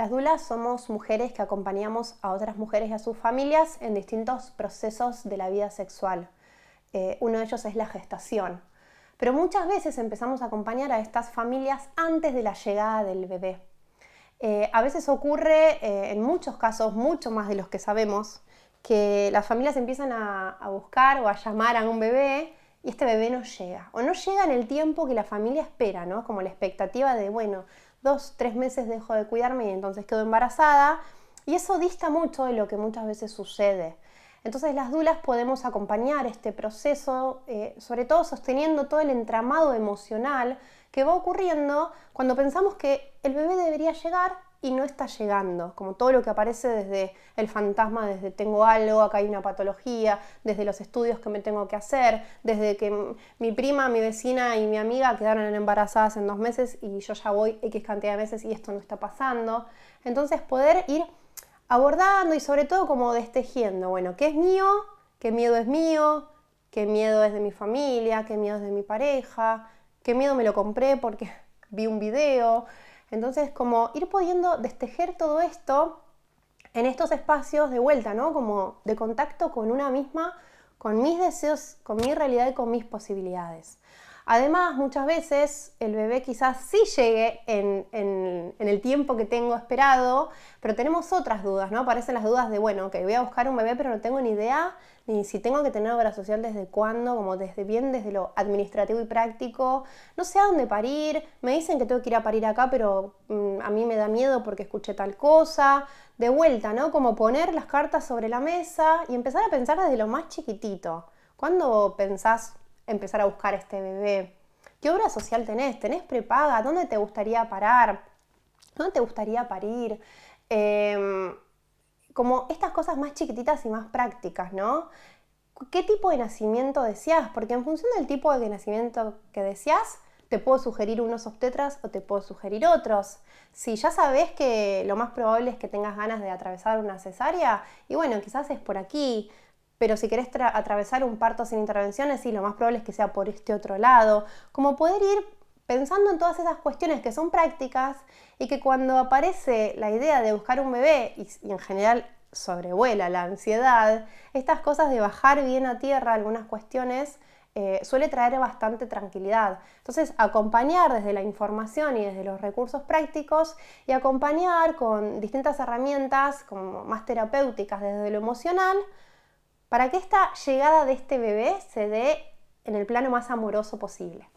Las dulas somos mujeres que acompañamos a otras mujeres y a sus familias en distintos procesos de la vida sexual. Eh, uno de ellos es la gestación. Pero muchas veces empezamos a acompañar a estas familias antes de la llegada del bebé. Eh, a veces ocurre, eh, en muchos casos, mucho más de los que sabemos, que las familias empiezan a, a buscar o a llamar a un bebé y este bebé no llega. O no llega en el tiempo que la familia espera, ¿no? Como la expectativa de, bueno, dos, tres meses dejo de cuidarme y entonces quedo embarazada. Y eso dista mucho de lo que muchas veces sucede. Entonces las dulas podemos acompañar este proceso, eh, sobre todo sosteniendo todo el entramado emocional que va ocurriendo cuando pensamos que el bebé debería llegar y no está llegando, como todo lo que aparece desde el fantasma, desde tengo algo, acá hay una patología, desde los estudios que me tengo que hacer, desde que mi prima, mi vecina y mi amiga quedaron embarazadas en dos meses y yo ya voy X cantidad de meses y esto no está pasando. Entonces poder ir abordando y sobre todo como destejiendo, bueno, ¿qué es mío? ¿Qué miedo es mío? ¿Qué miedo es de mi familia? ¿Qué miedo es de mi pareja? ¿Qué miedo me lo compré porque vi un video? Entonces, como ir pudiendo destejer todo esto en estos espacios de vuelta, ¿no? Como de contacto con una misma, con mis deseos, con mi realidad y con mis posibilidades. Además, muchas veces el bebé quizás sí llegue en, el tiempo que tengo esperado, pero tenemos otras dudas, ¿no? Aparecen las dudas de, bueno, ok, voy a buscar un bebé, pero no tengo ni idea ni si tengo que tener obra social desde cuándo, como desde bien, desde lo administrativo y práctico. No sé a dónde parir, me dicen que tengo que ir a parir acá, pero mm, a mí me da miedo porque escuché tal cosa. De vuelta, ¿no? Como poner las cartas sobre la mesa y empezar a pensar desde lo más chiquitito. ¿Cuándo pensás empezar a buscar este bebé? ¿Qué obra social tenés? ¿Tenés prepaga? ¿Dónde te gustaría parar? ¿Dónde te gustaría parir? Em, como estas cosas más chiquititas y más prácticas, ¿no? ¿Qué tipo de nacimiento deseas? Porque en función del tipo de nacimiento que deseas, te puedo sugerir unos obstetras o te puedo sugerir otros. Si ya sabes que lo más probable es que tengas ganas de atravesar una cesárea, y bueno, quizás es por aquí pero si querés atravesar un parto sin intervenciones, sí, lo más probable es que sea por este otro lado. Como poder ir pensando en todas esas cuestiones que son prácticas y que cuando aparece la idea de buscar un bebé, y, en general sobrevuela la ansiedad, estas cosas de bajar bien a tierra algunas cuestiones eh, suele traer bastante tranquilidad. Entonces, acompañar desde la información y desde los recursos prácticos y acompañar con distintas herramientas como más terapéuticas desde lo emocional para que esta llegada de este bebé se dé en el plano más amoroso posible.